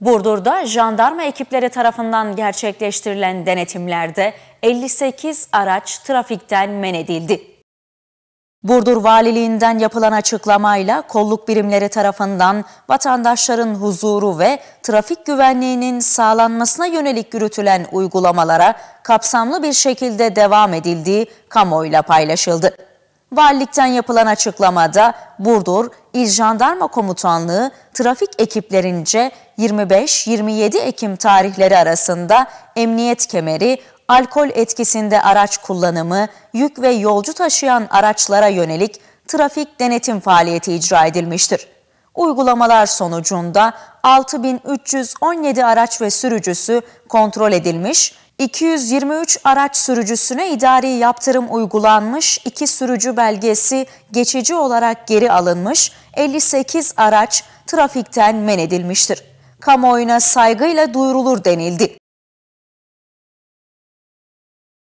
Burdur'da jandarma ekipleri tarafından gerçekleştirilen denetimlerde 58 araç trafikten men edildi. Burdur Valiliğinden yapılan açıklamayla kolluk birimleri tarafından vatandaşların huzuru ve trafik güvenliğinin sağlanmasına yönelik yürütülen uygulamalara kapsamlı bir şekilde devam edildiği kamuoyuyla paylaşıldı. Valilikten yapılan açıklamada Burdur İl Jandarma Komutanlığı trafik ekiplerince 25-27 Ekim tarihleri arasında emniyet kemeri, alkol etkisinde araç kullanımı, yük ve yolcu taşıyan araçlara yönelik trafik denetim faaliyeti icra edilmiştir. Uygulamalar sonucunda 6317 araç ve sürücüsü kontrol edilmiş 223 araç sürücüsüne idari yaptırım uygulanmış, 2 sürücü belgesi geçici olarak geri alınmış, 58 araç trafikten men edilmiştir. Kamuoyuna saygıyla duyurulur denildi.